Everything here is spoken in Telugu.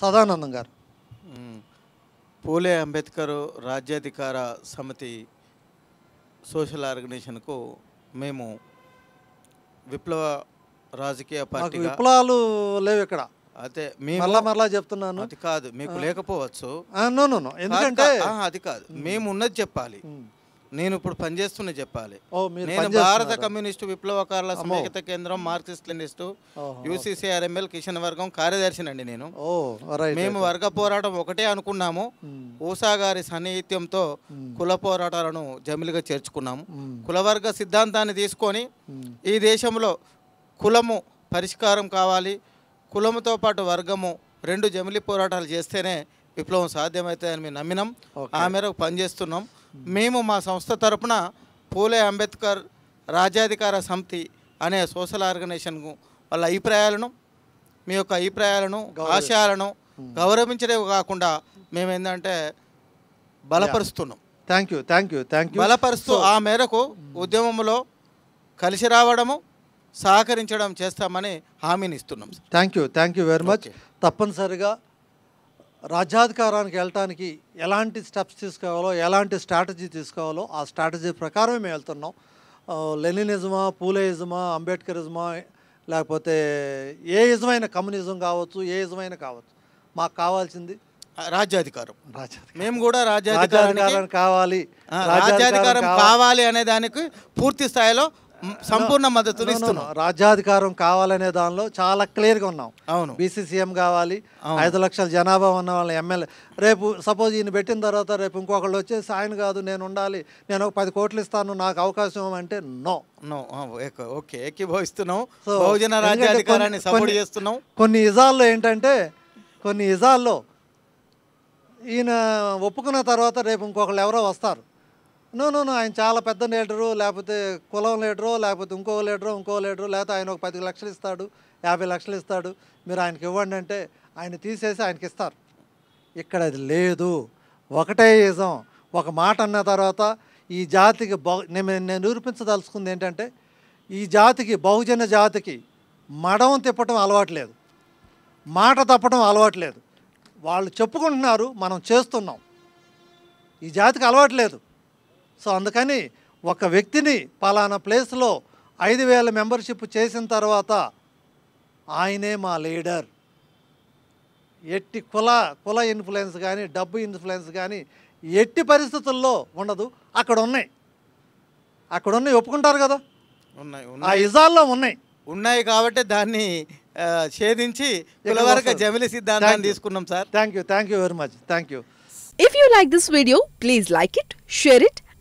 సదానందం గారు పూలే అంబేద్కర్ రాజ్యాధికార సమితి సోషల్ ఆర్గనైజేషన్కు మేము విప్లవ రాజకీయ పార్టీ విప్లవాలు లేవు ఇక్కడ అయితే మళ్ళా మరలా చెప్తున్నాను అది కాదు మీకు లేకపోవచ్చు ఎందుకంటే అది కాదు మేము ఉన్నది చెప్పాలి నేను ఇప్పుడు పనిచేస్తున్నా చెప్పాలి నేను భారత కమ్యూనిస్టు విప్లవకారుల సమైక్యత కేంద్రం మార్క్సిస్ట్ లెనిస్ట్ యూసీసీఆర్ఎంఎల్ కిషన్ వర్గం అండి నేను మేము వర్గ పోరాటం ఒకటే అనుకున్నాము hmm. ఊసా గారి సన్నిహిత్యంతో hmm. కుల పోరాటాలను జమిలిగా చేర్చుకున్నాము hmm. కులవర్గ సిద్ధాంతాన్ని తీసుకొని ఈ దేశంలో కులము పరిష్కారం కావాలి కులముతో పాటు వర్గము రెండు జమిలి పోరాటాలు చేస్తేనే విప్లవం సాధ్యమవుతాయని మేము నమ్మినాం ఆ మేరకు పనిచేస్తున్నాం మేము మా సంస్థ తరపున పూలే అంబేద్కర్ రాజ్యాధికార సమితి అనే సోషల్ ఆర్గనైజేషన్కు వాళ్ళ అభిప్రాయాలను మీ యొక్క అభిప్రాయాలను ఆశయాలను గౌరవించడమే కాకుండా మేము ఏంటంటే బలపరుస్తున్నాం thank you thank you thank you బలపరుస్తూ ఆ మేరకు ఉద్యమంలో కలిసి రావడము సహకరించడం చేస్తామని హామీని ఇస్తున్నాం thank you thank you very much తప్పనిసరిగా రాజ్యాధికారానికి వెళ్ళటానికి ఎలాంటి స్టెప్స్ తీసుకోవాలో ఎలాంటి స్ట్రాటజీ తీసుకోవాలో ఆ స్ట్రాటజీ ప్రకారమే మేము వెళ్తున్నాం లెనినిజమా పూలేయిజమా అంబేద్కరిజమా లేకపోతే ఏ ఇజమైన కమ్యూనిజం కావచ్చు ఏ ఇజమైన కావచ్చు మాకు కావాల్సింది రాజ్యాధికారం మేము కూడా రాజ్యాధికారం కావాలి రాజ్యాధికారం కావాలి అనే దానికి పూర్తి స్థాయిలో సంపూర్ణ మద్దతు ఇస్తున్నాం రాజ్యాధికారం కావాలనే దానిలో చాలా క్లియర్గా ఉన్నాం అవును బీసీసీఎం కావాలి ఐదు లక్షల జనాభా ఉన్న వాళ్ళ ఎమ్మెల్యే రేపు సపోజ్ ఈయన పెట్టిన తర్వాత రేపు ఇంకొకళ్ళు వచ్చేసి ఆయన కాదు నేను ఉండాలి నేను ఒక పది కోట్లు ఇస్తాను నాకు అవకాశం అంటే నో నో ఓకే ఏకీభవిస్తున్నాం రాజ్యాధికారాన్ని సపోర్ట్ చేస్తున్నాం కొన్ని ఇజాల్లో ఏంటంటే కొన్ని ఇజాల్లో ఈయన ఒప్పుకున్న తర్వాత రేపు ఇంకొకళ్ళు ఎవరో వస్తారు నూనూ నో ఆయన చాలా పెద్ద లీడరు లేకపోతే కులం లీడరు లేకపోతే ఇంకో లీడరు ఇంకో లీడరు లేకపోతే ఆయన ఒక పది లక్షలు ఇస్తాడు యాభై లక్షలు ఇస్తాడు మీరు ఆయనకి ఇవ్వండి అంటే ఆయన తీసేసి ఆయనకి ఇస్తారు ఇక్కడ అది లేదు ఒకటే ఇజం ఒక మాట అన్న తర్వాత ఈ జాతికి బహు నేను నేను నిరూపించదలుచుకుంది ఏంటంటే ఈ జాతికి బహుజన జాతికి మడం తిప్పటం అలవాట్లేదు మాట తప్పడం అలవాట్లేదు వాళ్ళు చెప్పుకుంటున్నారు మనం చేస్తున్నాం ఈ జాతికి అలవాట్లేదు సో అందుకని ఒక వ్యక్తిని పలానా ప్లేస్లో ఐదు వేల మెంబర్షిప్ చేసిన తర్వాత ఆయనే మా లీడర్ ఎట్టి కుల కుల ఇన్ఫ్లుయెన్స్ కానీ డబ్బు ఇన్ఫ్లుయెన్స్ కానీ ఎట్టి పరిస్థితుల్లో ఉండదు అక్కడ ఉన్నాయి అక్కడ ఉన్నాయి ఒప్పుకుంటారు కదా ఉన్నాయి ఆ ఇజాల్లో ఉన్నాయి ఉన్నాయి కాబట్టి దాన్ని ఛేదించి కులవర్గ జమిలి సిద్ధాంతాన్ని తీసుకున్నాం sir thank you thank you very much thank you if you like this video please like it share it